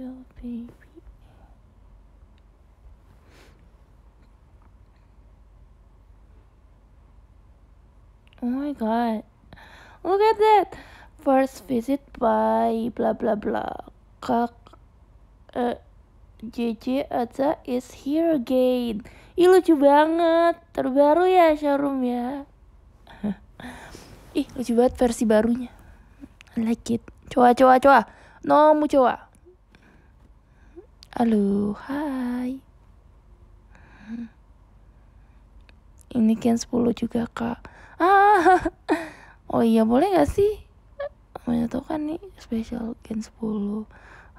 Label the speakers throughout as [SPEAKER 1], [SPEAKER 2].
[SPEAKER 1] oh my god look at that first visit by blah blah blah kak uh, eh, JJ Aza is here again Ih lucu banget Terbaru ya showroom ya Ih lucu banget versi barunya I like it Coba coba coba No mu coba Halo, hai. Ini Ken 10 juga, Kak. Ah. Oh iya, boleh gak sih? Menyatukan nih spesial Ken 10.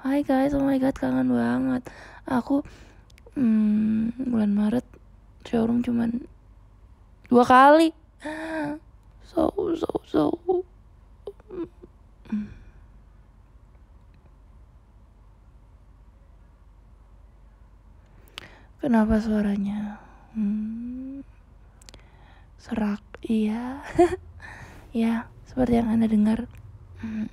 [SPEAKER 1] Hai guys, oh my god, kangen banget. Aku hmm, bulan Maret showroom cuman dua kali. So, so, so. Mm. Kenapa suaranya? Hmm, serak, iya. ya, seperti yang Anda dengar. Hmm.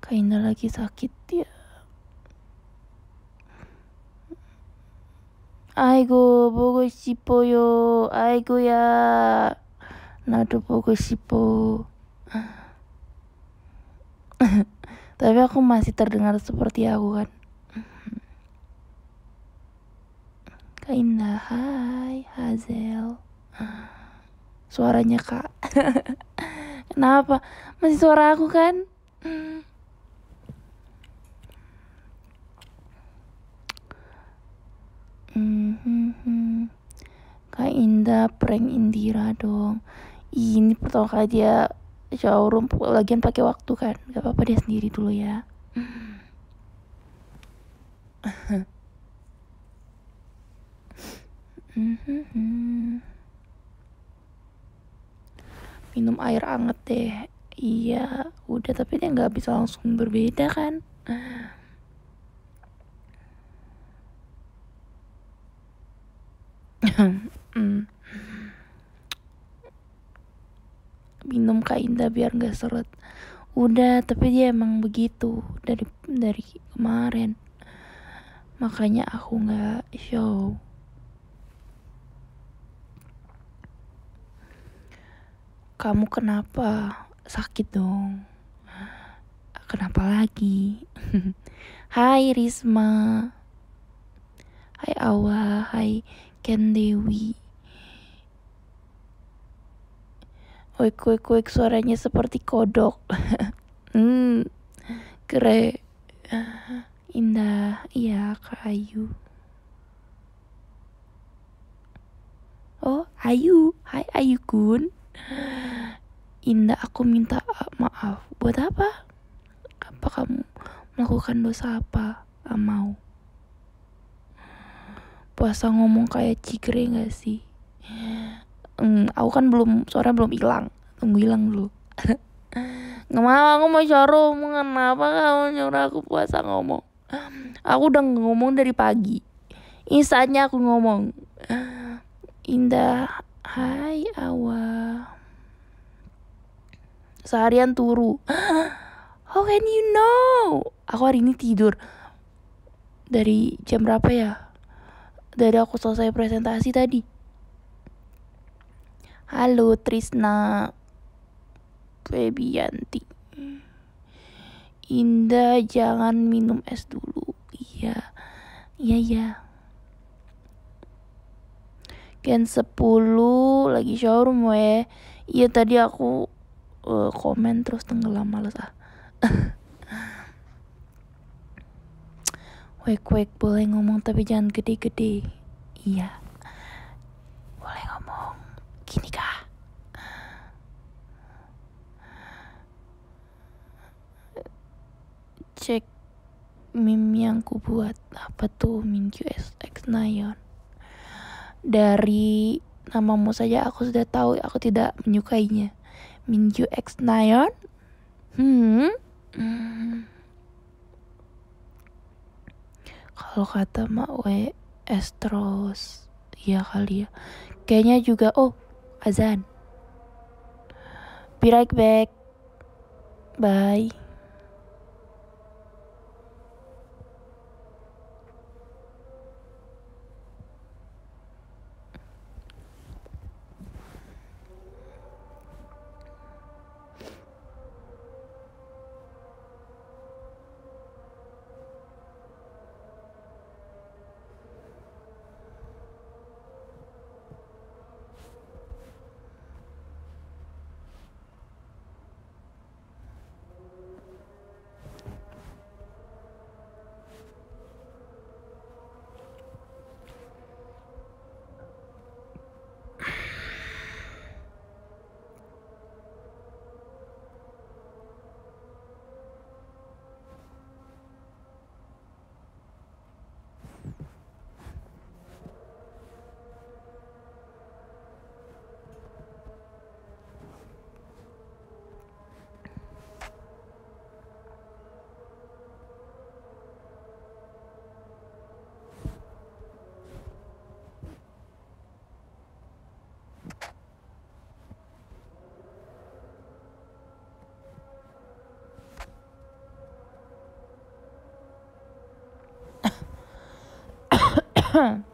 [SPEAKER 1] Kainda lagi sakit ya. yo. Aigo ya. Nado bogo 보고 싶어. Tapi aku masih terdengar seperti aku kan. Mm-hmm. Kak Indah, hai Hazel. Suaranya kak. Kenapa? Masih suara aku kan? Mm-hmm. Kak Indah prank Indira dong. Ini pertama kali dia showroom lagian pakai waktu kan gak apa-apa dia sendiri dulu ya minum air anget deh iya udah tapi dia nggak bisa langsung berbeda kan mm. minum Kak Indah biar nggak seret udah tapi dia emang begitu dari dari kemarin makanya aku nggak show kamu kenapa sakit dong kenapa lagi Hai Risma Hai Awa Hai Kendewi Wek wek wek suaranya seperti kodok. hmm, kere. Indah, iya kayu. Oh, Ayu. Hai Ayu Kun. Indah, aku minta maaf. Buat apa? Apa kamu melakukan dosa apa? Ah, mau. Puasa ngomong kayak cikre gak sih? hmm, aku kan belum suara belum hilang tunggu hilang dulu nggak mau aku mau showroom kenapa kamu nyuruh aku puasa ngomong aku udah ngomong dari pagi ini aku ngomong indah hai awal seharian turu how can you know aku hari ini tidur dari jam berapa ya dari aku selesai presentasi tadi Halo Trisna Febianti. Indah jangan minum es dulu. Iya. Iya ya. Gen 10 lagi showroom we. Iya tadi aku uh, komen terus tenggelam males ah. Wek-wek boleh ngomong tapi jangan gede-gede. Iya. Boleh ngomong. cek meme yang ku buat apa tuh meme x Nayon dari namamu saja aku sudah tahu aku tidak menyukainya Minju x Nayon hmm, hmm. kalau kata mak we estros ya kali ya kayaknya juga oh azan be right back bye Hã.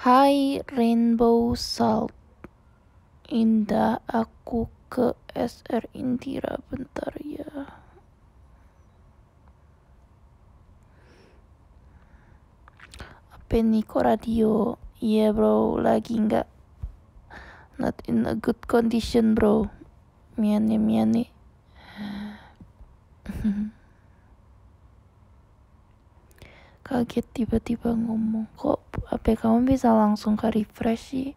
[SPEAKER 1] Hai Rainbow Salt Indah aku ke SR Indira bentar ya Apa ini kok radio Iya yeah, bro lagi nggak Not in a good condition bro Miane miane kaget tiba-tiba ngomong kok HP kamu bisa langsung ke refresh sih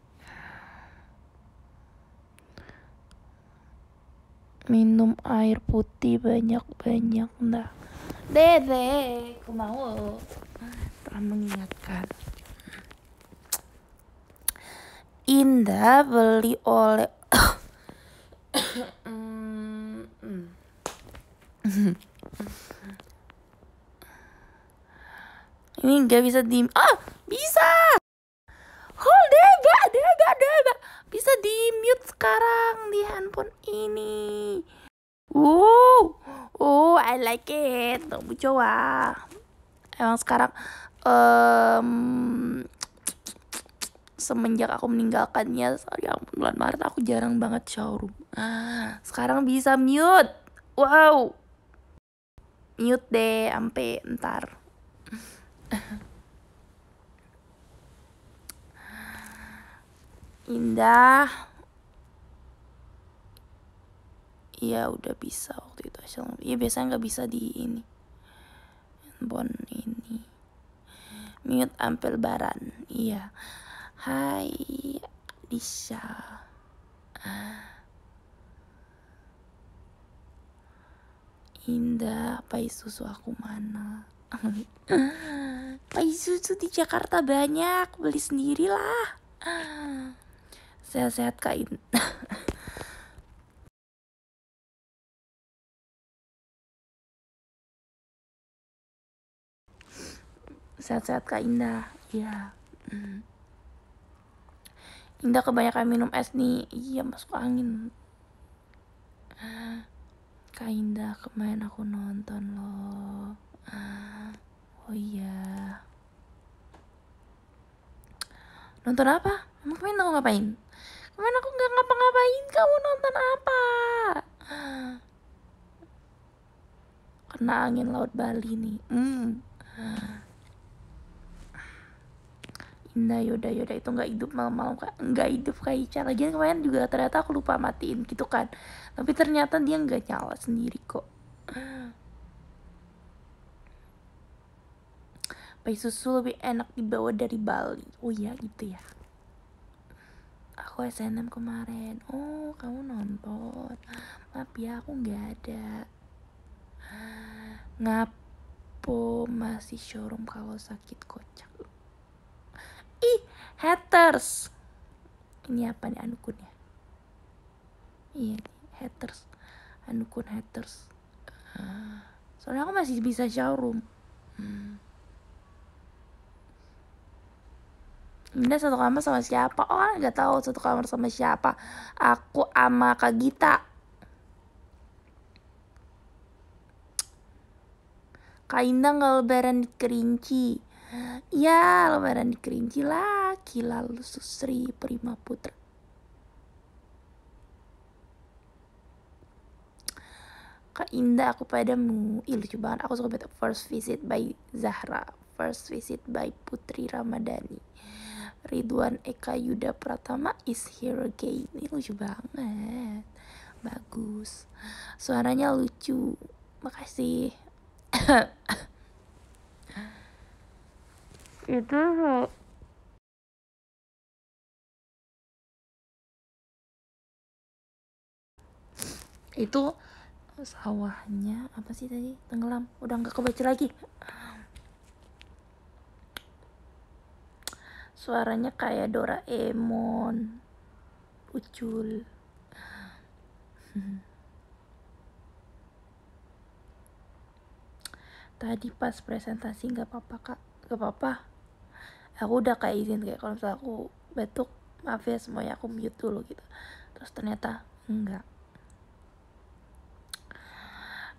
[SPEAKER 1] minum air putih banyak-banyak nah dede aku mau telah mengingatkan Indah beli oleh hmm. Ini nggak bisa di... Ah, bisa! Hold oh, dega, dega, dega. Bisa di mute sekarang di handphone ini. Wow, oh, I like it. tunggu coba. Emang sekarang um, semenjak aku meninggalkannya, ya ampun, bulan Maret aku jarang banget showroom. Sekarang bisa mute. Wow. Mute deh, sampai ntar. Indah. Iya udah bisa waktu itu asal, Iya biasanya nggak bisa di ini. Handphone ini. Mute ampel baran. Iya. Hai Disha. Indah, apa susu aku mana? Pai susu di Jakarta banyak, beli sendirilah. Sehat-sehat Kak In. Sehat-sehat Kak Indah. Iya. Hmm. Indah kebanyakan minum es nih. Iya, masuk angin. Kak Indah, kemarin aku nonton loh ah, oh iya nonton apa emang kemarin aku ngapain kemarin aku nggak ngapa-ngapain kamu nonton apa kena angin laut Bali nih hmm. Indah Yoda Yoda itu nggak hidup malam-malam kak nggak hidup kayak Ica lagi kemarin juga ternyata aku lupa matiin gitu kan tapi ternyata dia nggak nyala sendiri kok Pai susu lebih enak dibawa dari Bali. Oh iya gitu ya. Aku SNM kemarin. Oh, kamu nonton. Maaf ya, aku nggak ada. Ngapo masih showroom kalau sakit kocak. Ih, haters. Ini apa nih anukunnya? Iya, haters. Anukun haters. Soalnya aku masih bisa showroom. Hmm. Bunda satu kamar sama siapa? Oh, nggak tahu satu kamar sama siapa. Aku ama Kak Gita. Kak Indah nggak lebaran di Kerinci. Ya, lebaran di Kerinci lah. Kila Susri Prima Putra. Kak Indah aku padamu. Ih lucu banget. Aku suka banget First Visit by Zahra. First Visit by Putri Ramadhani. Ridwan Eka Yuda Pratama is here again. Ini lucu banget. Bagus. Suaranya lucu. Makasih. Itu itu sawahnya apa sih tadi tenggelam udah nggak kebaca lagi suaranya kayak Doraemon ucul tadi pas presentasi nggak apa-apa kak nggak apa-apa aku udah kayak izin kayak kalau misalnya aku batuk maaf ya semuanya aku mute dulu gitu terus ternyata enggak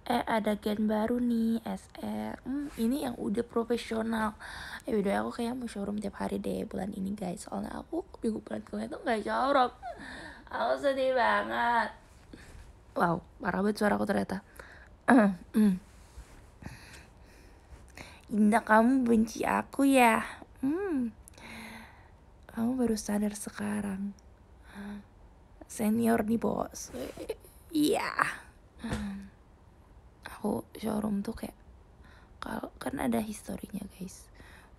[SPEAKER 1] eh ada gen baru nih SR hmm, ini yang udah profesional ya eh, udah aku kayak mau showroom tiap hari deh bulan ini guys soalnya aku minggu bulan kemarin tuh nggak showroom aku sedih banget wow parah banget suara aku ternyata hmm. Indah kamu benci aku ya hmm. kamu baru sadar sekarang senior nih bos iya yeah. Hmm aku showroom tuh kayak kalau kan ada historinya guys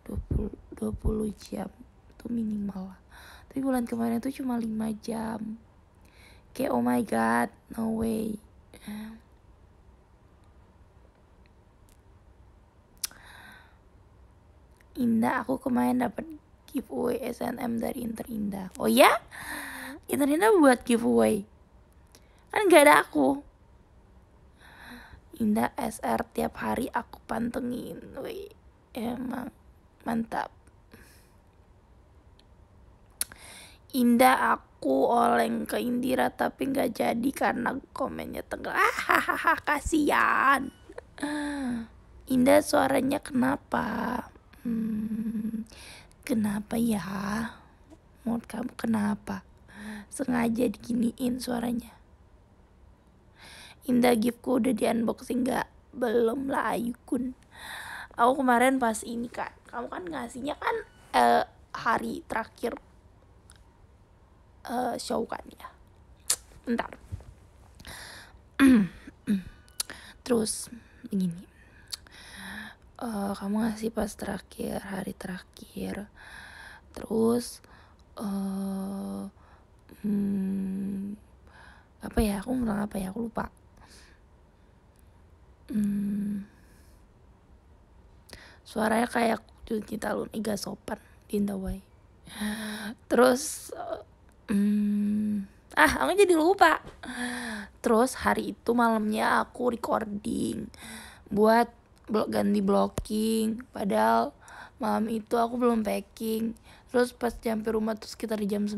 [SPEAKER 1] 20 20 jam tuh minimal lah tapi bulan kemarin tuh cuma 5 jam kayak oh my god no way Indah aku kemarin dapat giveaway SNM dari Inter Indah oh ya Inter Indah buat giveaway kan gak ada aku Indah SR tiap hari aku pantengin. Wih, emang mantap. Indah aku oleng ke Indira tapi nggak jadi karena komennya tenggelam. Ah, hahaha, kasihan. Indah suaranya kenapa? Hmm, kenapa ya? Mau kamu kenapa? Sengaja diginiin suaranya. Indah giftku udah di unboxing gak? Belum lah Ayukun Aku kemarin pas ini kan Kamu kan ngasihnya kan eh, hari terakhir uh, show kan ya Bentar Terus begini uh, eh, Kamu ngasih pas terakhir hari terakhir Terus uh, hmm, Apa ya aku ngomong apa ya aku lupa hmm, suaranya kayak Junita Talun, Iga Sopan Dinda Wai terus eh, hmm, ah aku jadi lupa terus hari itu malamnya aku recording buat blok ganti blocking padahal malam itu aku belum packing terus pas nyampe rumah tuh sekitar jam 9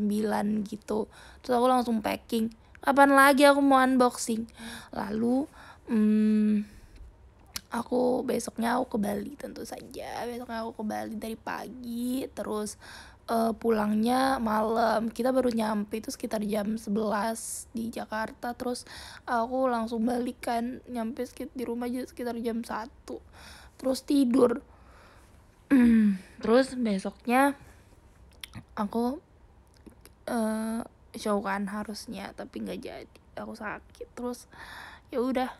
[SPEAKER 1] gitu terus aku langsung packing kapan lagi aku mau unboxing lalu hmm, aku besoknya aku ke Bali tentu saja besoknya aku ke Bali dari pagi terus uh, pulangnya malam kita baru nyampe itu sekitar jam 11 di Jakarta terus aku langsung balikan nyampe sekitar di rumah aja sekitar jam 1 terus tidur terus besoknya aku eh, uh, show kan harusnya tapi nggak jadi aku sakit terus ya udah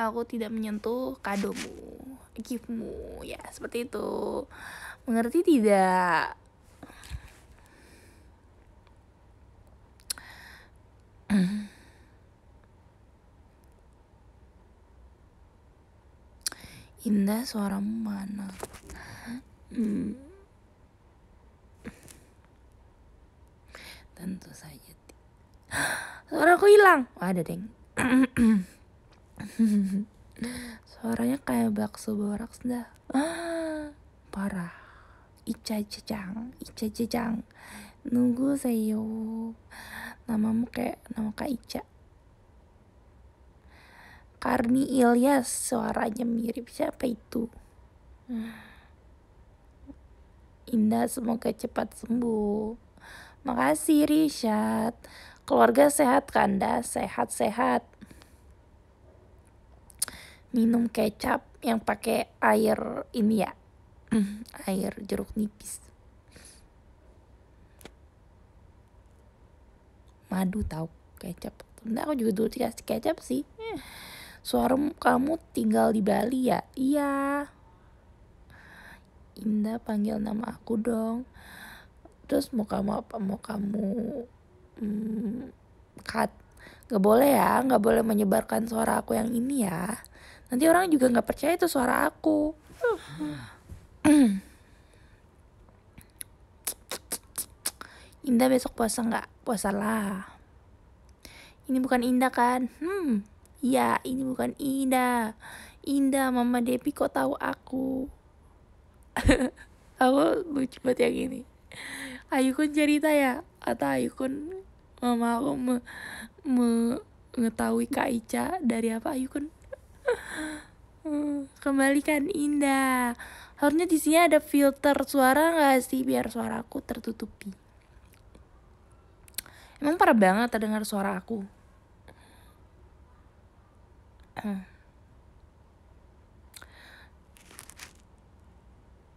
[SPEAKER 1] aku tidak menyentuh kadomu giftmu ya seperti itu mengerti tidak Indah suaramu mana? Hmm. Tentu saja. Suara aku hilang. Oh, ada, Deng. Suaranya kayak bakso boraks dah. Ah, parah. Ica jejang, Ica jejang. Nunggu sayo. Namamu kayak nama Kak Ica. Karni Ilyas suaranya mirip siapa itu? Indah semoga cepat sembuh. Makasih Rishat. Keluarga sehat kanda, sehat-sehat minum hmm. kecap yang pakai air ini ya hmm. air jeruk nipis madu tau kecap Nah aku juga dulu dikasih kecap sih hmm. Suara kamu tinggal di Bali ya? Iya Indah panggil nama aku dong Terus mau kamu apa? Mau kamu hmm, cut Gak boleh ya, nggak boleh menyebarkan suara aku yang ini ya nanti orang juga nggak percaya itu suara aku Indah besok puasa nggak puasa lah ini bukan Indah kan hmm ya ini bukan Indah Indah Mama Depi kok tahu aku aku lucu banget yang ini Ayu kun cerita ya atau Ayu kun mama aku me, me Kak Ica dari apa Ayu kun Hmm, kembalikan indah. Harusnya di sini ada filter suara nggak sih biar suaraku tertutupi. Emang parah banget terdengar suara aku. Hmm.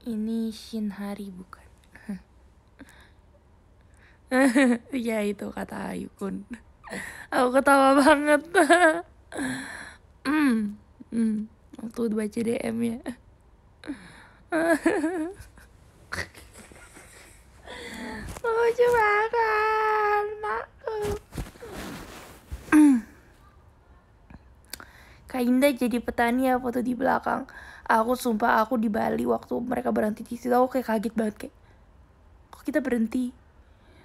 [SPEAKER 1] Ini Shin hari bukan? iya itu kata Ayukun. Aku ketawa banget. Hmm, mm, waktu baca DM ya. lucu banget makku Kak Indah jadi petani ya foto di belakang aku sumpah aku di Bali waktu mereka berhenti di situ aku kayak kaget banget kayak kok kita berhenti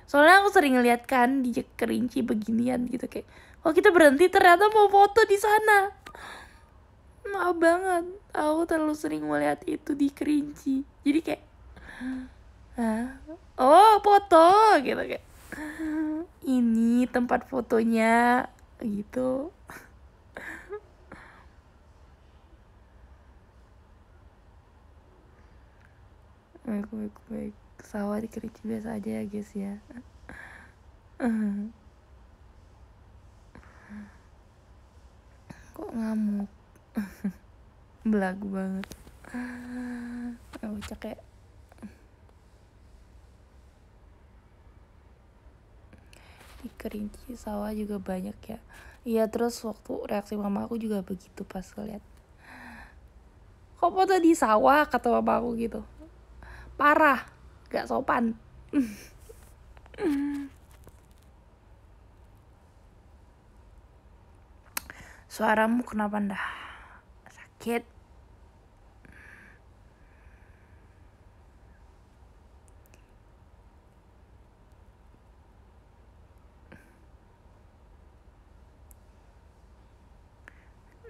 [SPEAKER 1] soalnya aku sering lihat kan di Kerinci beginian gitu kayak oh kita berhenti ternyata mau foto di sana maaf banget aku terlalu sering melihat itu di kerinci jadi kayak Hah? oh foto gitu kayak ini tempat fotonya gitu baik baik baik sawah di kerinci biasa aja ya guys ya kok ngamuk belagu banget ya ucak ya di kerinci sawah juga banyak ya iya terus waktu reaksi mama aku juga begitu pas ngeliat kok foto di sawah kata mama aku gitu parah gak sopan Suaramu kenapa ndah? Sakit.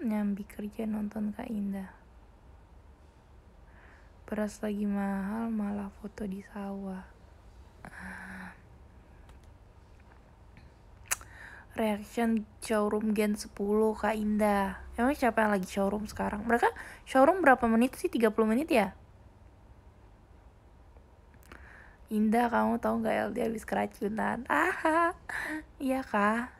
[SPEAKER 1] Nyambi kerja nonton Kak Indah. Beras lagi mahal malah foto di sawah. reaction showroom Gen 10 Kak Indah. Emang siapa yang lagi showroom sekarang? Mereka showroom berapa menit sih? 30 menit ya? Indah kamu tahu gak LD habis keracunan? Aha, iya kak.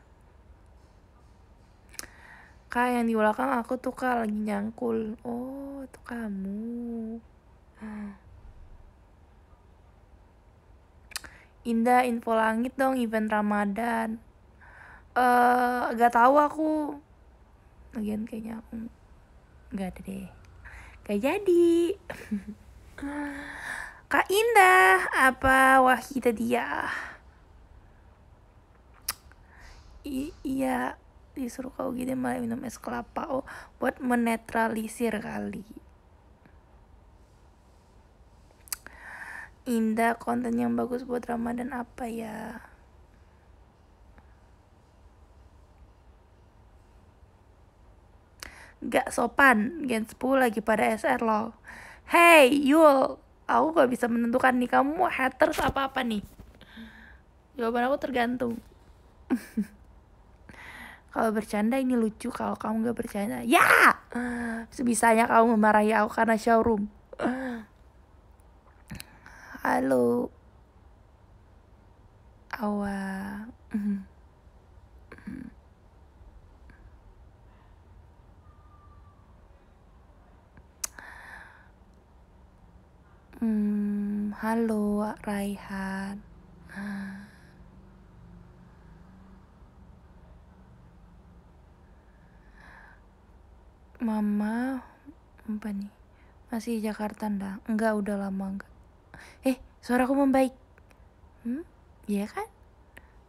[SPEAKER 1] Kak yang di belakang aku tuh kak lagi nyangkul. Oh, tuh kamu. Indah info langit dong event Ramadan uh, eh, gak tahu aku lagian kayaknya aku nggak ada deh gak jadi Kak Indah apa wah kita dia I iya disuruh kau gini malah minum es kelapa oh buat menetralisir kali Indah konten yang bagus buat Ramadan apa ya? Gak sopan, Gen 10 lagi pada SR lo, Hey, Yul, aku gak bisa menentukan nih kamu haters apa-apa nih. Jawaban aku tergantung. kalau bercanda ini lucu, kalau kamu gak bercanda, ya! Sebisanya kamu memarahi aku karena showroom. Halo. Awa. Hmm, halo Raihan. Mama apa nih? Masih Jakarta ndak? Enggak udah lama enggak. Eh, suaraku membaik. Hmm? Iya kan?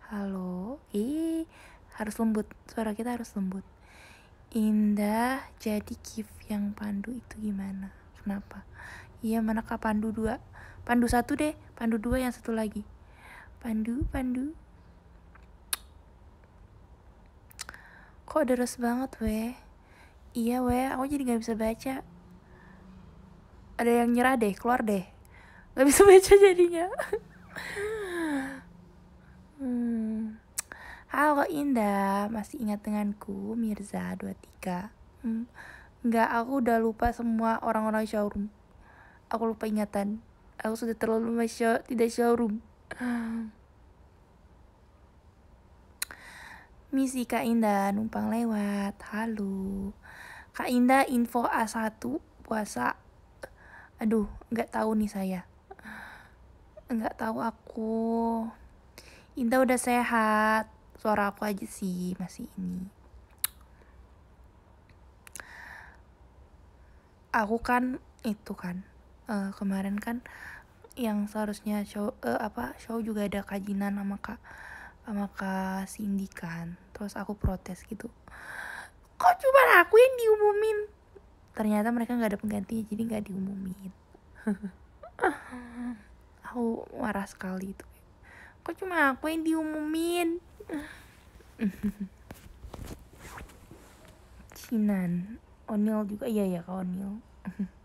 [SPEAKER 1] Halo. Ih, harus lembut. Suara kita harus lembut. Indah, jadi gift yang pandu itu gimana? Kenapa? Iya, mana Kak Pandu dua? Pandu satu deh, Pandu dua yang satu lagi. Pandu, Pandu. Kok deres banget, weh? Iya, we, aku jadi gak bisa baca. Ada yang nyerah deh, keluar deh. Gak bisa baca jadinya. hmm. Halo Indah, masih ingat denganku Mirza 23? Hmm. Enggak, aku udah lupa semua orang-orang showroom. Aku lupa ingatan. Aku sudah terlalu masya tidak showroom. Misi Kak Indah numpang lewat. Halo. Kak Indah info A1 puasa. Aduh, nggak tahu nih saya. Nggak tahu aku. Indah udah sehat. Suara aku aja sih masih ini. Aku kan itu kan uh, kemarin kan yang seharusnya show uh, apa show juga ada kajinan sama kak sama kak Cindy kan terus aku protes gitu kok cuma aku yang diumumin ternyata mereka nggak ada penggantinya jadi nggak diumumin aku marah sekali itu kok cuma aku yang diumumin Cinan Onil juga iya ya kak Onil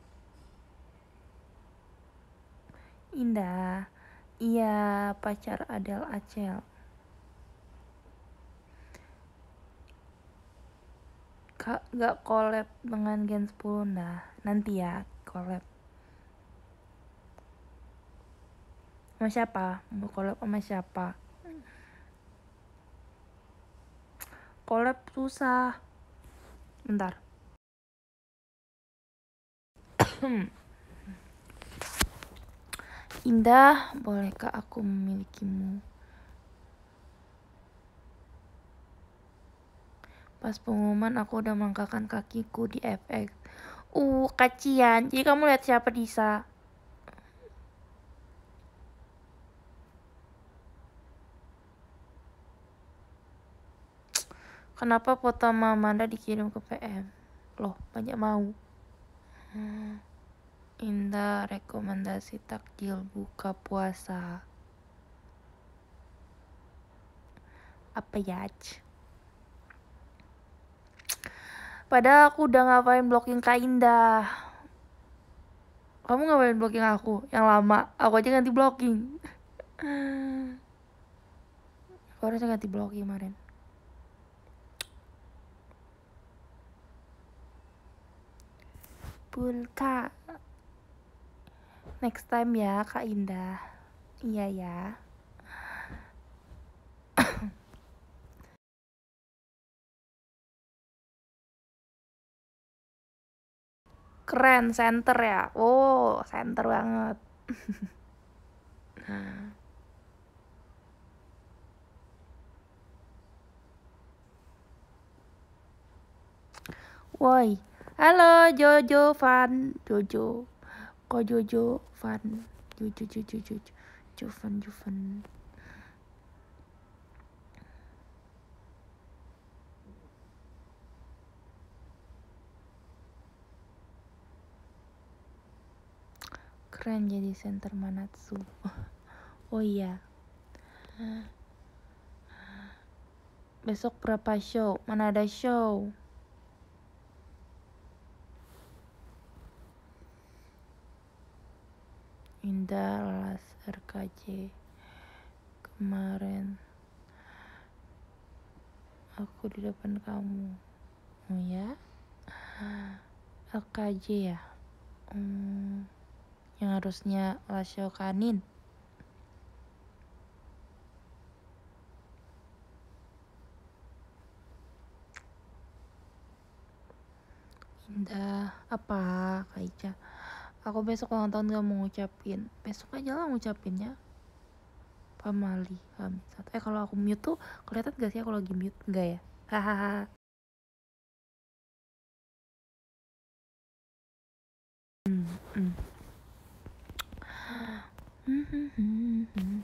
[SPEAKER 1] Indah, iya pacar Adel Acel. Kak, gak collab dengan Gen 10 dah. Nanti ya, collab. Sama siapa? Mau collab sama siapa? Collab susah. Bentar. Indah, bolehkah aku memilikimu? Pas pengumuman aku udah melangkahkan kakiku di FX. Uh, kacian. Jadi kamu lihat siapa Disa? Kenapa foto Mamanda dikirim ke PM? Loh, banyak mau. Hmm. Indah rekomendasi takjil buka puasa. Apa ya? Padahal aku udah ngapain blocking Kak Indah. Kamu ngapain blocking aku yang lama? Aku aja ganti blocking. Aku harusnya ganti blocking kemarin. Pulka next time ya Kak Indah iya ya keren center ya oh center banget woi halo Jojo Fan Jojo Ko Jojo Van Jojo Jojo Jojo Jovan Jovan keren jadi center manatsu oh iya besok berapa show mana ada show Indah Las RKJ kemarin aku di depan kamu oh ya LKJ ya hmm, yang harusnya Lasio Kanin Indah apa kaca aku besok ulang tahun gak mau ngucapin besok aja lah ngucapinnya pamali amin eh kalau aku mute tuh kelihatan gak sih aku lagi mute enggak ya hahaha hmm, hmm. Hmm, hmm,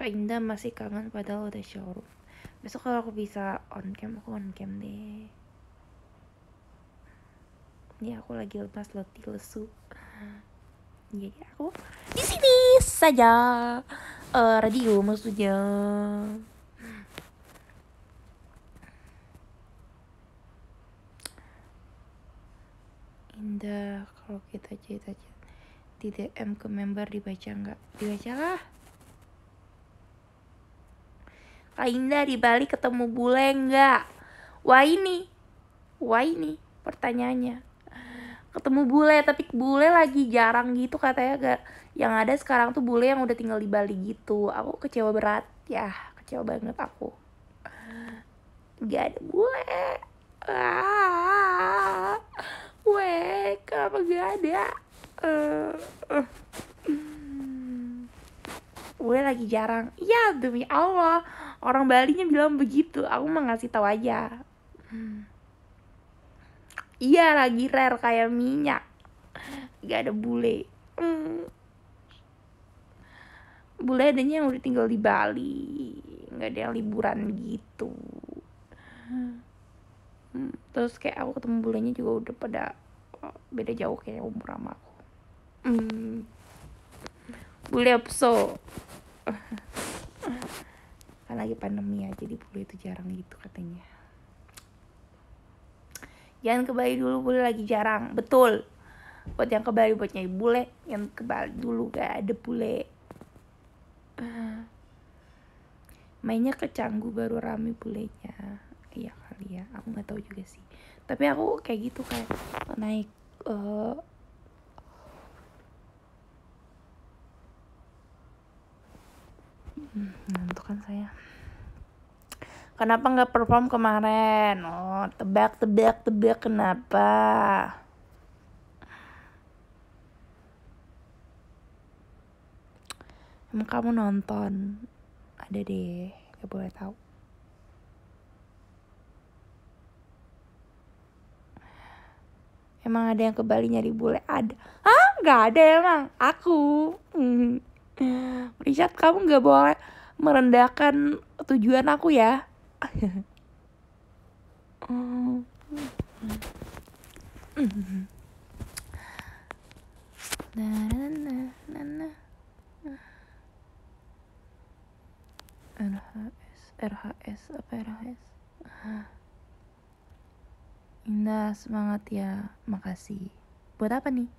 [SPEAKER 1] Kak Indah masih kangen padahal udah showroom besok kalau aku bisa on cam aku on cam deh ini iya, aku lagi lepas loti lesu jadi iya, iya, aku di sini saja uh, radio maksudnya indah kalau kita cerita-cerita di DM ke member dibaca nggak lah Rainda di Bali ketemu bule enggak? Wah ini, wah ini pertanyaannya. Ketemu bule, tapi bule lagi jarang gitu katanya. Gak, yang ada sekarang tuh bule yang udah tinggal di Bali gitu. Aku kecewa berat, ya kecewa banget aku. Gak ada bule. Ah, weh, kenapa gak ada? Uh, uh gue lagi jarang iya demi Allah orang Bali nya bilang begitu aku mah ngasih tahu aja hmm. iya lagi rare kayak minyak gak ada bule hmm. bule adanya yang udah tinggal di Bali nggak ada yang liburan gitu hmm. terus kayak aku ketemu bulenya juga udah pada oh, beda jauh kayak umur sama aku hmm bule so kan lagi pandemi ya jadi bule itu jarang gitu katanya jangan ke Bali dulu bule lagi jarang betul buat yang ke Bali buat nyai bule yang ke Bali dulu gak ada bule mainnya ke Canggu baru rame bulenya iya kali ya aku nggak tahu juga sih tapi aku kayak gitu kayak naik uh, kan saya kenapa nggak perform kemarin oh tebak tebak tebak kenapa emang kamu nonton ada deh gak boleh tahu Emang ada yang ke Bali nyari bule? Ada. ah nggak ada emang. Aku. Mm-hmm. Iya. Richard kamu nggak boleh merendahkan tujuan aku ya RHS RHS apa RHS Indah semangat ya makasih buat apa nih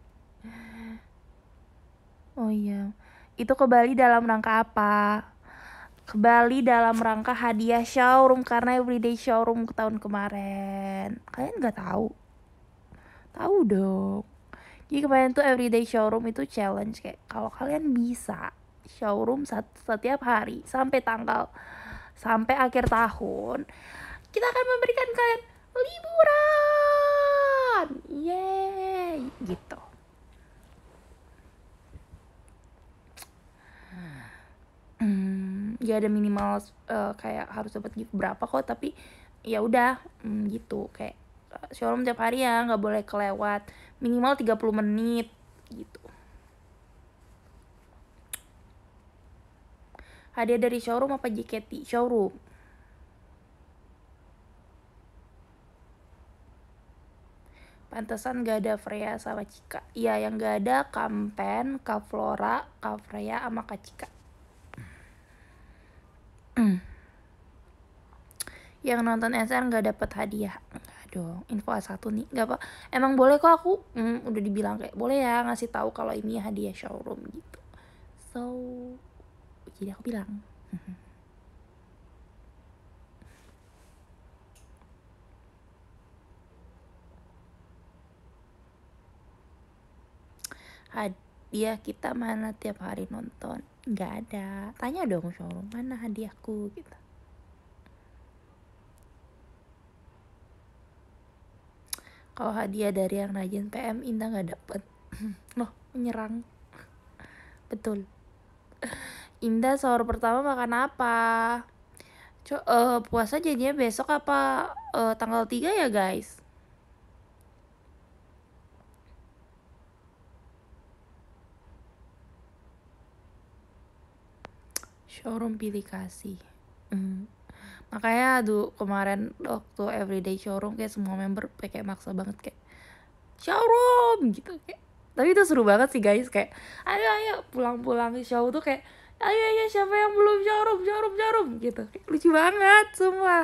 [SPEAKER 1] Oh iya yeah. Itu ke Bali dalam rangka apa? Ke Bali dalam rangka hadiah showroom karena everyday showroom tahun kemarin. Kalian nggak tahu? Tahu dong. Jadi kemarin tuh everyday showroom itu challenge kayak kalau kalian bisa showroom setiap hari sampai tanggal sampai akhir tahun kita akan memberikan kalian liburan. Yeay gitu. hmm, ya ada minimal uh, kayak harus dapat gift berapa kok tapi ya udah hmm, gitu kayak eh, showroom tiap hari ya nggak boleh kelewat minimal 30 menit gitu hadiah dari showroom apa JKT showroom Pantesan gak ada Freya sama Cika Iya yang gak ada Kampen, Kak Flora, Kak Freya sama Kak Cika Mm. yang nonton SR nggak dapat hadiah nggak dong info A1 nih nggak apa emang boleh kok aku hmm, udah dibilang kayak boleh ya ngasih tahu kalau ini hadiah showroom gitu so jadi aku bilang hadiah kita mana tiap hari nonton nggak ada tanya dong showroom mana hadiahku gitu kalau hadiah dari yang rajin PM Indah nggak dapet loh menyerang betul Indah sahur pertama makan apa Co uh, puasa jadinya besok apa uh, tanggal 3 ya guys showroom pilih kasih mm. makanya aduh kemarin waktu everyday showroom kayak semua member kayak maksa banget kayak showroom gitu kayak tapi itu seru banget sih guys kayak ayo ayo pulang-pulang show tuh kayak ayo ayo siapa yang belum showroom showroom showroom gitu kayak, lucu banget semua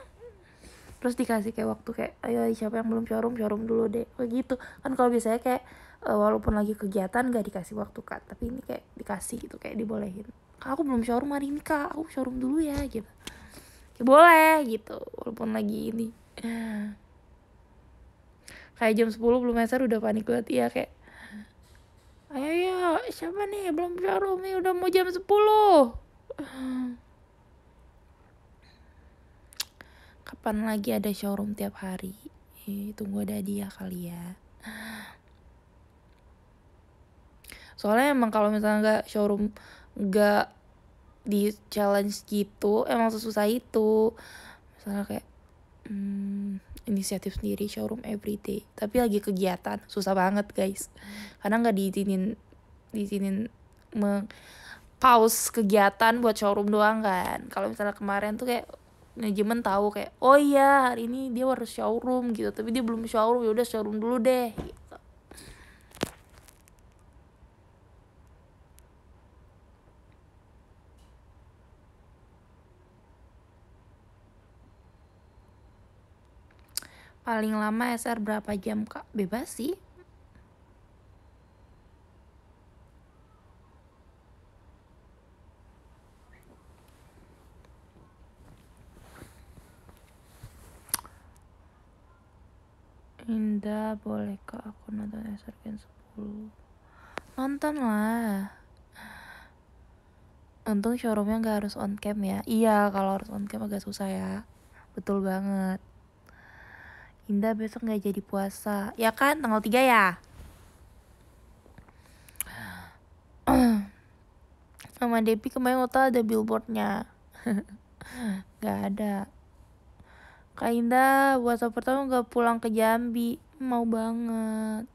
[SPEAKER 1] terus dikasih kayak waktu kayak ayo siapa yang belum showroom showroom dulu deh kayak gitu kan kalau biasanya kayak e, walaupun lagi kegiatan gak dikasih waktu kan tapi ini kayak dikasih gitu kayak dibolehin kak aku belum showroom hari ini kak aku showroom dulu ya gitu ya boleh gitu walaupun lagi ini kayak jam 10 belum meser udah panik banget ya kayak ayo ya siapa nih belum showroom nih udah mau jam 10 kapan lagi ada showroom tiap hari eh, tunggu ada dia kali ya soalnya emang kalau misalnya nggak showroom nggak di challenge gitu emang sesusah itu misalnya kayak hmm, inisiatif sendiri showroom everyday tapi lagi kegiatan susah banget guys karena nggak diizinin diizinin meng pause kegiatan buat showroom doang kan kalau misalnya kemarin tuh kayak manajemen tahu kayak oh iya hari ini dia harus showroom gitu tapi dia belum showroom ya udah showroom dulu deh Paling lama SR berapa jam kak? Bebas sih. Indah, boleh kak aku nonton SR Gen 10? Nonton lah. Untung showroomnya nggak harus on cam ya. Iya, kalau harus on cam agak susah ya. Betul banget. Indah besok nggak jadi puasa. Ya kan, tanggal 3 ya? Sama Depi kemarin waktu ada billboardnya. gak ada. Kak Indah, puasa pertama gak pulang ke Jambi. Mau banget.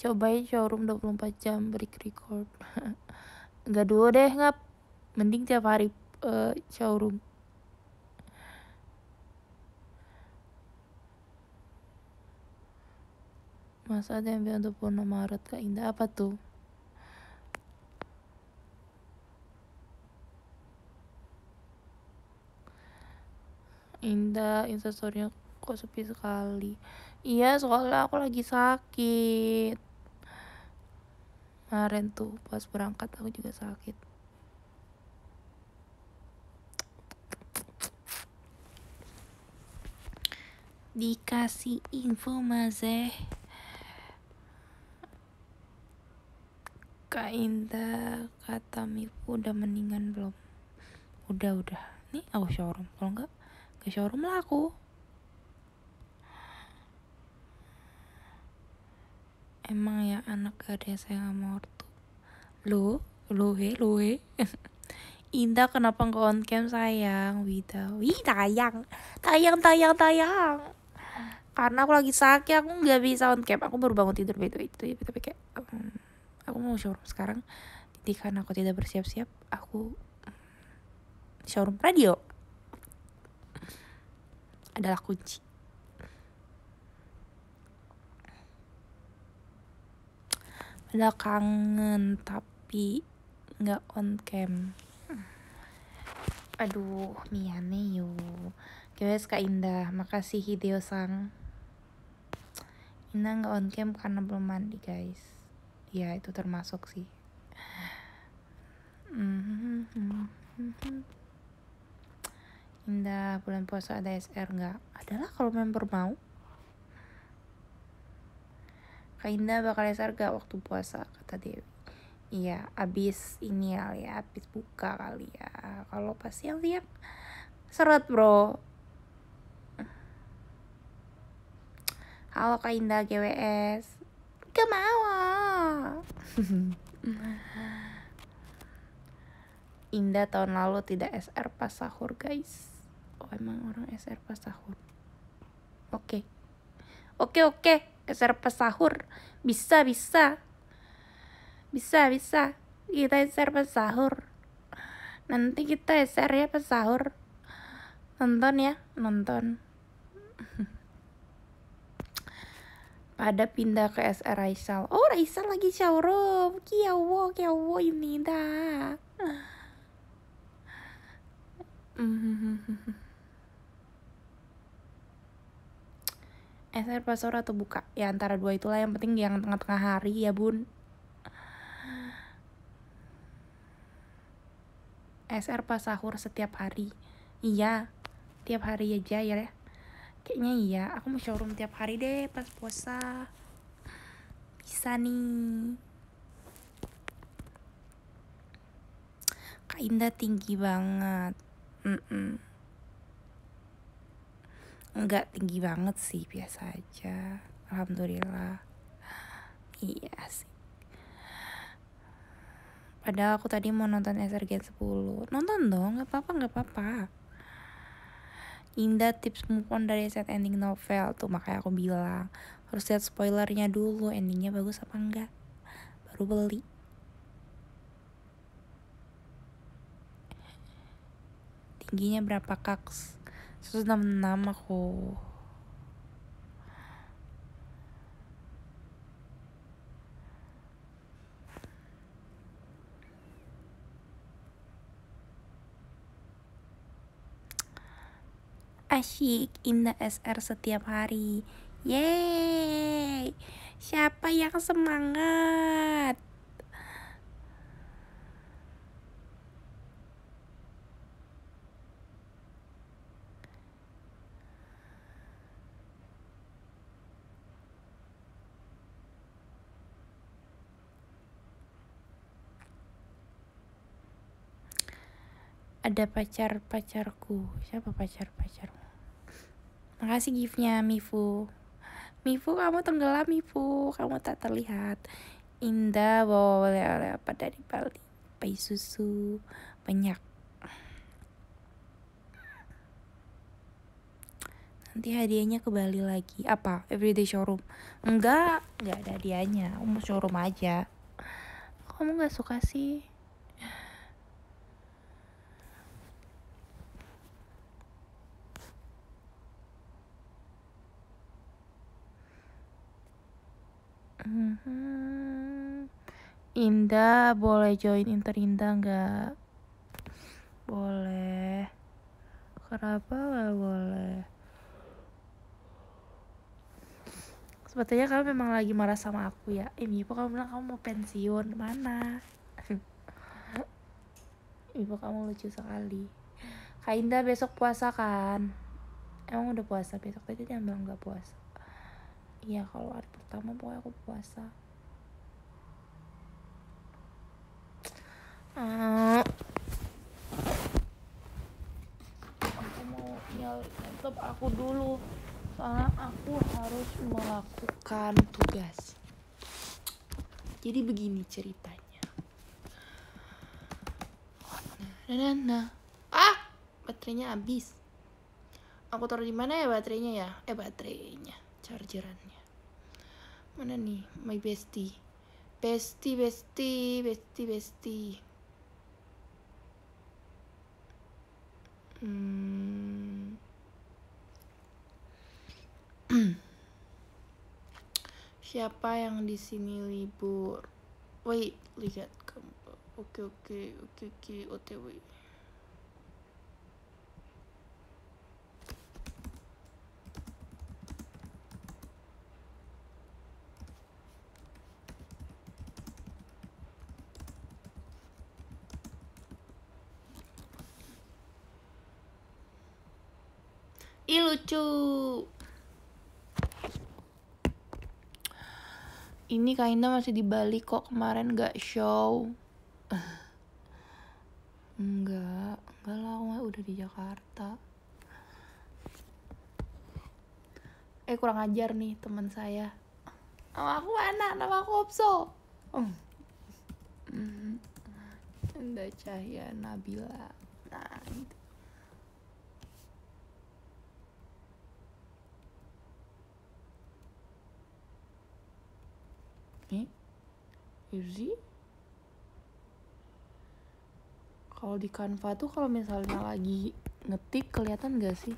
[SPEAKER 1] Cobain showroom 24 jam break record. gak dulu deh, ngap. Mending tiap hari uh, showroom. Mas ada yang bilang 26 Maret Kak Indah apa tuh? Indah instastorynya kok sepi sekali Iya soalnya aku lagi sakit Kemarin tuh pas berangkat aku juga sakit Dikasih info mazeh Kak Indah kata Miku udah mendingan belum udah udah nih aku showroom kalau enggak ke showroom lah aku emang ya anak gak ada saya sama ortu lu lu he lu he Indah kenapa nggak on cam sayang Wida Wih tayang Tayang tayang tayang Karena aku lagi sakit Aku nggak bisa on cam Aku baru bangun tidur itu itu ya, Tapi kayak um, aku mau showroom sekarang jadi karena aku tidak bersiap-siap aku mm, showroom radio adalah kunci udah kangen tapi nggak on cam aduh miane yo guys kak Indah makasih Hideo sang Indah nggak on cam karena belum mandi guys ya itu termasuk sih Indah bulan puasa ada SR nggak? Adalah kalau member mau. Kak Indah bakal SR gak waktu puasa kata Dewi. Iya, abis ini ya, abis buka kali ya. Kalau pas siang-siang seret bro. Halo Kak Indah GWS. Gak mau. Indah tahun lalu tidak SR pas sahur guys. Oh emang orang SR pas sahur. Oke. Okay. Oke okay, oke. Okay. SR pas sahur. Bisa bisa. Bisa bisa. Kita SR pas sahur. Nanti kita SR ya pas sahur. Nonton ya, nonton. pada pindah ke SR Raisal. Oh, Raisal lagi showroom. Kiawo, kiawo ini dah. SR pas atau buka? Ya antara dua itulah yang penting yang tengah-tengah hari ya, Bun. SR pas sahur setiap hari. Iya, tiap hari aja ya kayaknya iya aku mau showroom tiap hari deh pas puasa bisa nih Kak Indah tinggi banget mm -mm. nggak tinggi banget sih biasa aja alhamdulillah iya sih Padahal aku tadi mau nonton SRG 10 Nonton dong, gak apa-apa, gak apa-apa Indah tips move on dari set ending novel tuh makanya aku bilang harus lihat spoilernya dulu endingnya bagus apa enggak baru beli tingginya berapa kaks 166 aku asyik Indah SR setiap hari. Yeay! Siapa yang semangat? ada pacar pacarku siapa pacar pacarmu makasih giftnya Mifu Mifu kamu tenggelam Mifu kamu tak terlihat indah oleh oleh apa dari Bali pay susu banyak nanti hadiahnya ke Bali lagi apa everyday showroom enggak enggak ada hadiahnya kamu showroom aja kamu nggak suka sih Hmm. Indah boleh join Inter Indah nggak? Boleh. Kenapa nggak boleh? Sepertinya kamu memang lagi marah sama aku ya. Eh, ibu kamu bilang kamu mau pensiun mana? Ibu kamu lucu sekali. Kak Indah besok puasa kan? Emang udah puasa besok tadi dia bilang nggak puasa iya kalau hari pertama pokoknya aku puasa ah. aku mau nyalain laptop aku dulu soalnya aku harus melakukan tugas jadi begini ceritanya nah, nah, ah baterainya habis aku taruh di mana ya baterainya ya eh baterainya chargerannya mana nih my bestie bestie bestie bestie bestie hmm. siapa yang di sini libur wait lihat kamu oke okay, oke okay, oke okay, oke otw Ih lucu. Ini kainnya masih di Bali kok kemarin gak show. Enggak, enggak lah aku udah di Jakarta. Eh kurang ajar nih teman saya. Nama aku Anak, nama aku Opso. Anda hmm. hmm. Cahya Nabila. Nah, gitu. skripsi kalau di Canva tuh kalau misalnya lagi ngetik kelihatan gak sih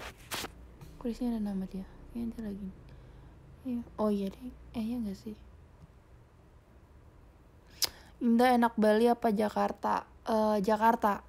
[SPEAKER 1] kulisnya ada nama dia ini dia lagi iya. oh iya deh eh ya gak sih Indah enak Bali apa Jakarta? Uh, Jakarta.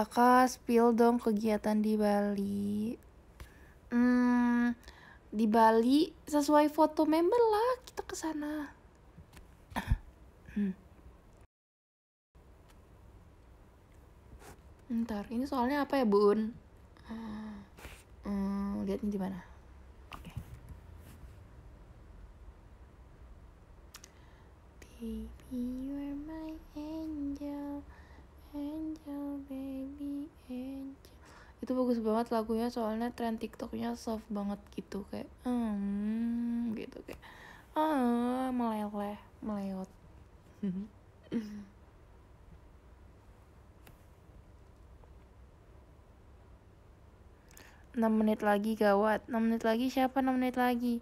[SPEAKER 1] kakak spill dong kegiatan di Bali. Hmm, di Bali sesuai foto member lah kita ke sana. Hmm. Ntar, ini soalnya apa ya, Bun? Hmm, lihat ini di mana. Oke. Baby, you're my angel. Angel baby angel itu bagus banget lagunya soalnya tren tiktoknya soft banget gitu kayak hmm gitu kayak ah meleleh meleot enam menit lagi gawat enam menit lagi siapa enam menit lagi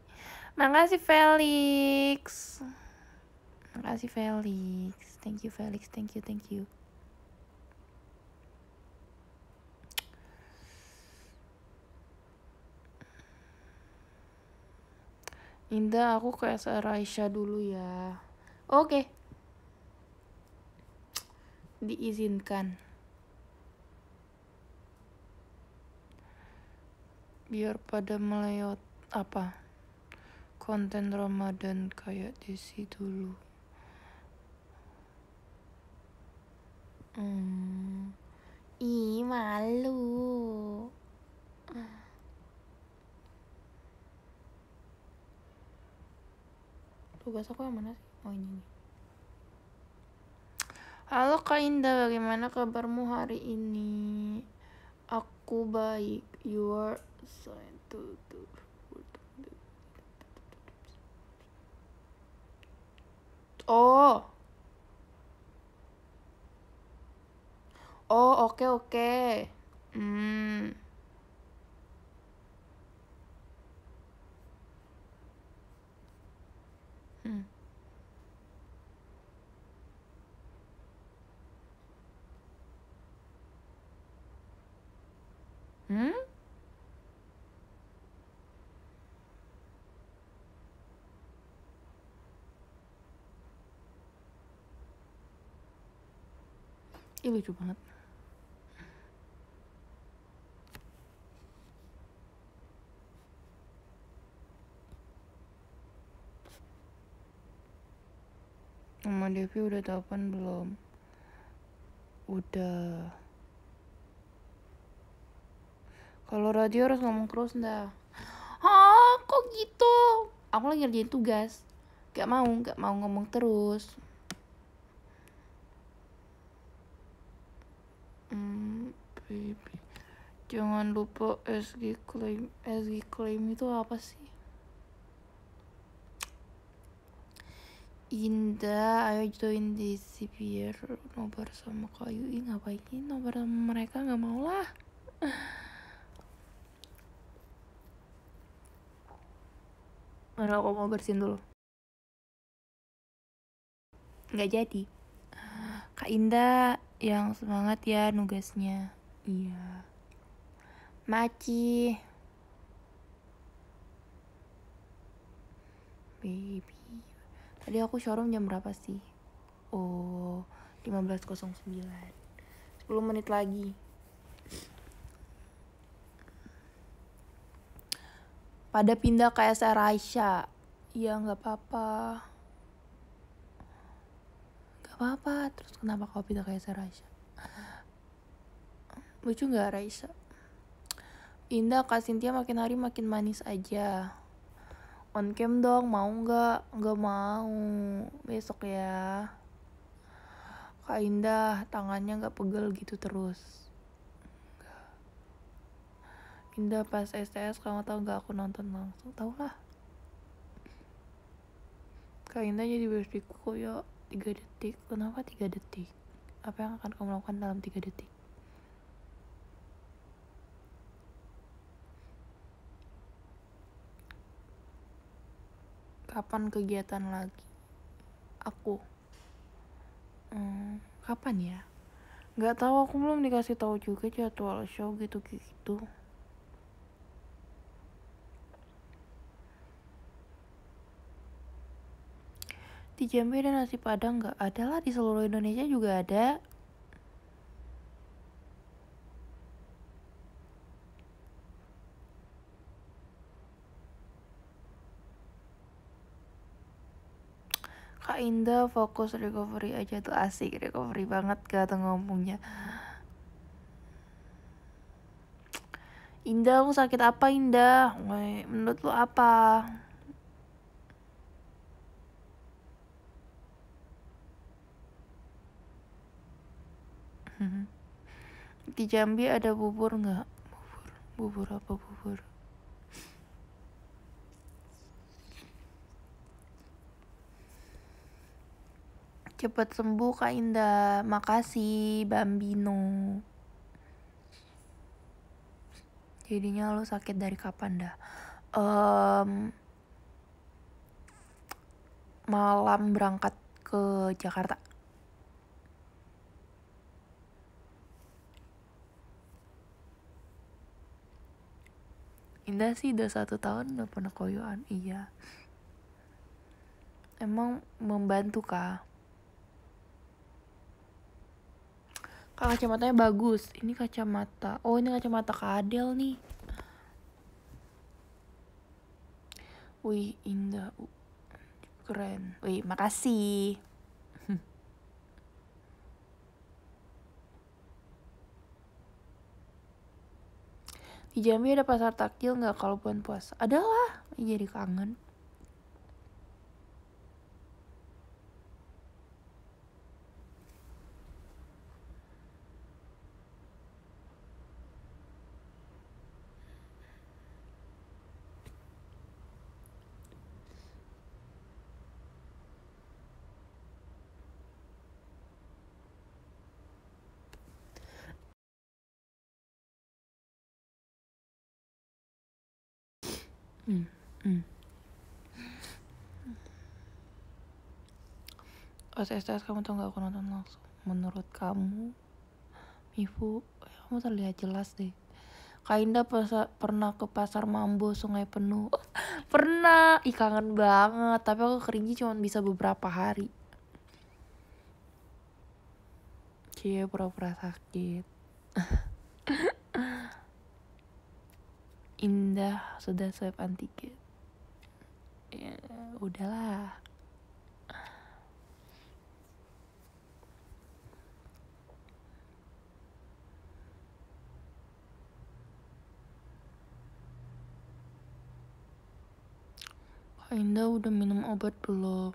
[SPEAKER 1] makasih Felix makasih Felix thank you Felix thank you thank you Indah, aku ke SR Aisyah dulu ya. Oke. Diizinkan. Biar pada meleot apa? Konten Ramadan kayak Desi dulu. Hmm. Ih, malu. Ah. tugas aku yang mana sih oh ini nih halo kak Indah bagaimana kabarmu hari ini aku baik you are so to, Oh. Oh, oke okay, oke. Okay. Hmm. Hmm? Ih lucu banget. Mama Devi udah telepon belum? Udah. Kalau radio harus ngomong terus ndak? Hah, kok gitu? Aku lagi ngerjain tugas. Gak mau, gak mau ngomong terus. Hmm, baby. Jangan lupa SG claim. SG claim itu apa sih? Indah, ayo join di CPR nobar sama kayu ini ngapain nobar sama mereka nggak mau lah. Mana aku mau bersihin dulu. Nggak jadi. Kak Indah yang semangat ya nugasnya. Iya. Maci. Baby. Tadi aku showroom jam berapa sih? Oh, 15.09. 10 menit lagi. pada pindah ke SR Aisyah ya nggak apa-apa nggak apa-apa terus kenapa kau pindah ke SR Aisyah lucu nggak Raisa Indah Kak Cynthia makin hari makin manis aja on cam dong mau nggak nggak mau besok ya Kak Indah tangannya nggak pegel gitu terus Indah pas STS kamu tau gak aku nonton langsung tau lah Kak Indah jadi kok ya 3 detik kenapa 3 detik apa yang akan kamu lakukan dalam 3 detik kapan kegiatan lagi aku hmm, kapan ya Gak tahu aku belum dikasih tahu juga jadwal show gitu gitu di Jambe dan nasi Padang nggak ada lah di seluruh Indonesia juga ada. Kak Indah fokus recovery aja tuh asik recovery banget kata ngomongnya. Indah lu sakit apa Indah? Menurut lu apa? Mm-hmm. Di Jambi ada bubur nggak? Bubur, bubur apa bubur? Cepat sembuh Kak Indah. Makasih Bambino. Jadinya lo sakit dari kapan dah? Um, malam berangkat ke Jakarta. Indah sih udah satu tahun udah pernah koyoan, iya. Emang membantu kah? Kak kacamatanya bagus. Ini kacamata. Oh ini kacamata kadel nih. Wih indah, keren. Wih makasih. Di Jambi ada pasar takjil nggak kalau bulan puasa? Adalah, jadi kangen. Hmm. STS hmm. kamu tau gak aku nonton langsung Menurut kamu Mifu ya Kamu terlihat jelas deh Kak Indah pernah ke pasar Mambo Sungai Penuh Pernah Ih kangen banget Tapi aku keringji cuma bisa beberapa hari Cie pura-pura sakit indah sudah swab antigen ya udahlah Kak Indah udah minum obat belum?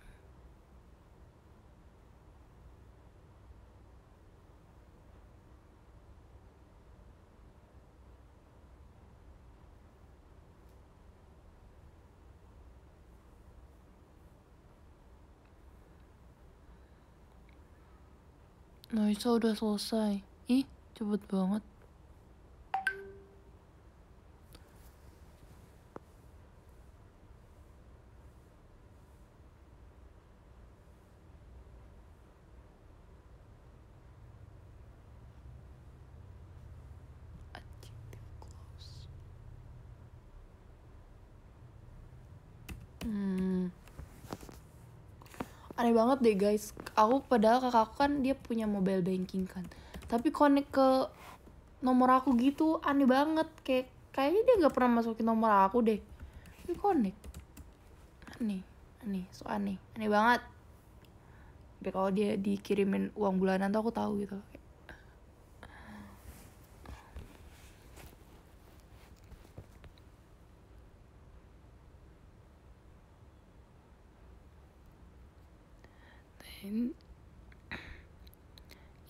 [SPEAKER 1] Nah, udah selesai. Ih, cepet banget. aneh banget deh guys aku padahal kakak aku kan dia punya mobile banking kan tapi connect ke nomor aku gitu aneh banget kayak kayaknya dia nggak pernah masukin nomor aku deh tapi connect aneh aneh so aneh aneh banget tapi kalau dia dikirimin uang bulanan tuh aku tahu gitu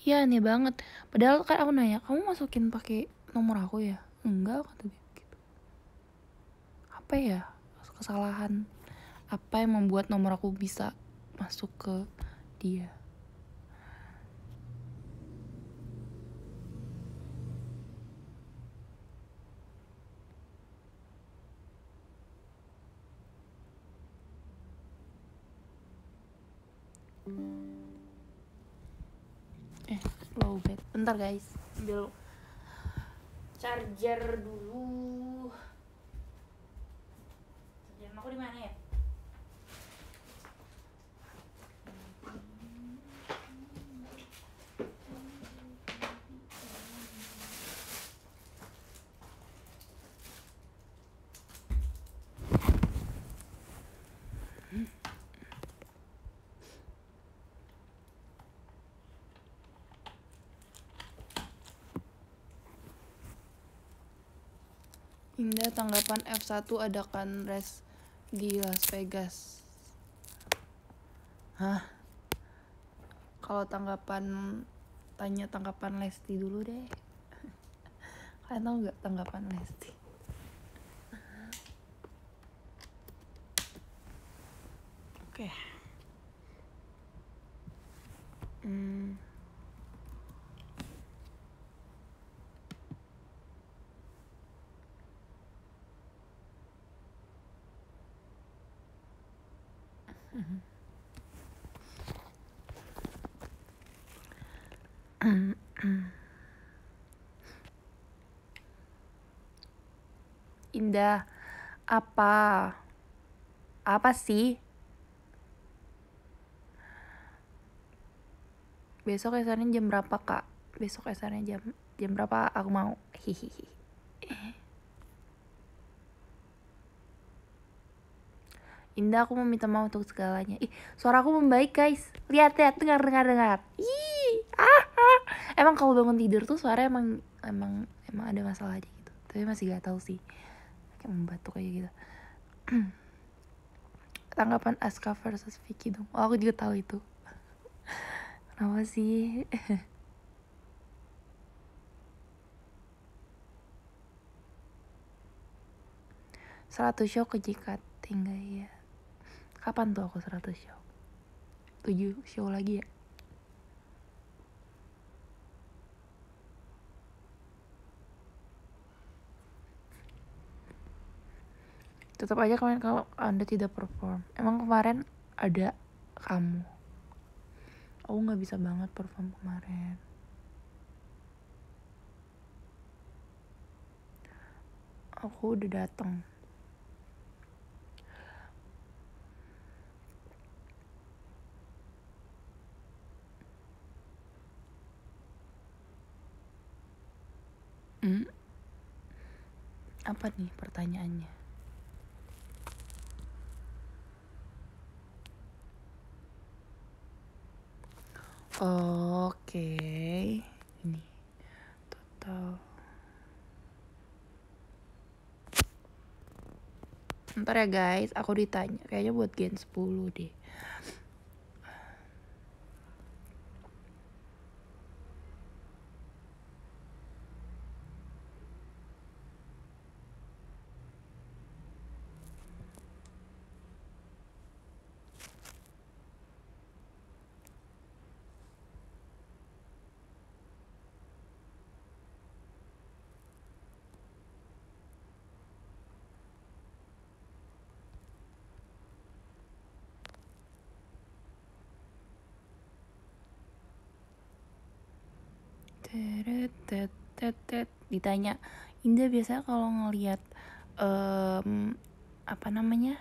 [SPEAKER 1] iya aneh banget padahal kan aku nanya kamu masukin pakai nomor aku ya enggak kata dia gitu apa ya kesalahan apa yang membuat nomor aku bisa masuk ke dia eh low bed bentar guys ambil charger dulu charger aku di mana ya Hingga tanggapan F1 adakan race di Las Vegas. Hah? Kalau tanggapan tanya tanggapan Lesti dulu deh. Kalian tahu nggak tanggapan Lesti? Oke. Okay. Hmm. Mm-hmm. Indah, apa? Apa sih? Besok esarnya jam berapa, Kak? Besok esarnya jam jam berapa aku mau? Hihihi. Indah aku mau minta maaf untuk segalanya. Ih, suara aku membaik guys. Lihat lihat dengar dengar dengar. Ih, ah, ah. Emang kalau bangun tidur tuh suara emang emang emang ada masalah aja gitu. Tapi masih gak tahu sih. Kayak membatuk kayak gitu. Tanggapan Aska versus Vicky dong. Oh, aku juga tahu itu. Kenapa sih? Seratus show ke JKT enggak ya? Kapan tuh aku 100 show? 7 show lagi ya? Tetap aja kalian kalau Anda tidak perform. Emang kemarin ada kamu. Aku nggak bisa banget perform kemarin. Aku udah datang Hmm. Apa nih pertanyaannya? Oke, ini total. Ntar ya guys, aku ditanya kayaknya buat gen 10 deh. tet tet ditanya Indah biasanya kalau ngelihat um, apa namanya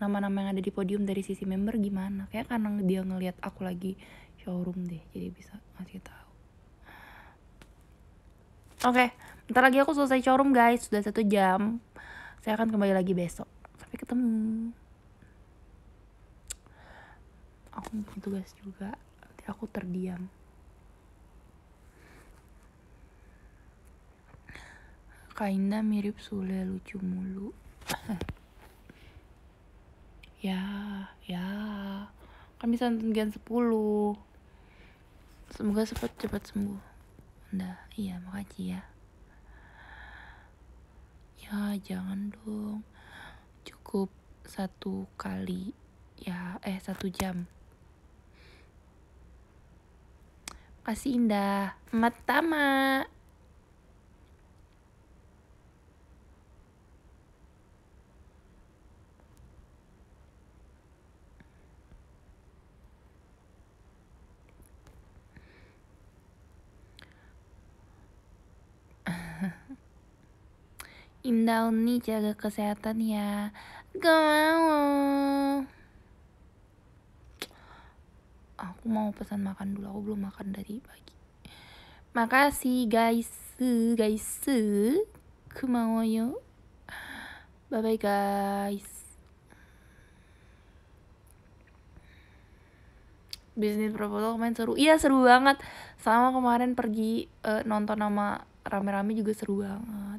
[SPEAKER 1] nama-nama yang ada di podium dari sisi member gimana kayak karena dia ngelihat aku lagi showroom deh jadi bisa ngasih tahu oke okay, bentar lagi aku selesai showroom guys sudah satu jam saya akan kembali lagi besok sampai ketemu aku punya tugas gitu, juga nanti aku terdiam Kainda mirip Sule lucu mulu. ya, ya. Kan bisa nonton Gen 10. Semoga cepat cepat sembuh. Nah, iya makasih ya. Ya, jangan dong. Cukup satu kali ya, eh satu jam. Kasih indah. Matama. Indah nih jaga kesehatan ya. Gak mau. Aku mau pesan makan dulu. Aku belum makan dari pagi. Makasih guys, guys. mau yo. Bye bye guys. bisnis proposal kemarin seru iya seru banget sama kemarin pergi uh, nonton sama rame-rame juga seru banget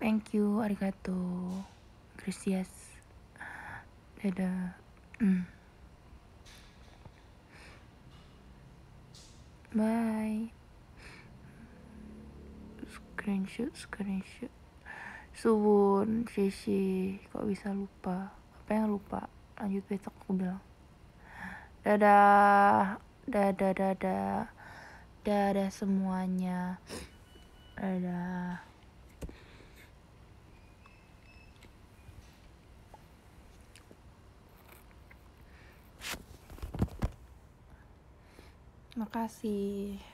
[SPEAKER 1] Thank you, arigato, gracias, dadah. Mm. Bye. Screenshot, screenshot. Subun, Shishi, kok bisa lupa? Apa yang lupa? Lanjut besok aku bilang. Dadah, dadah, dadah, dadah semuanya. Dadah. Makasih.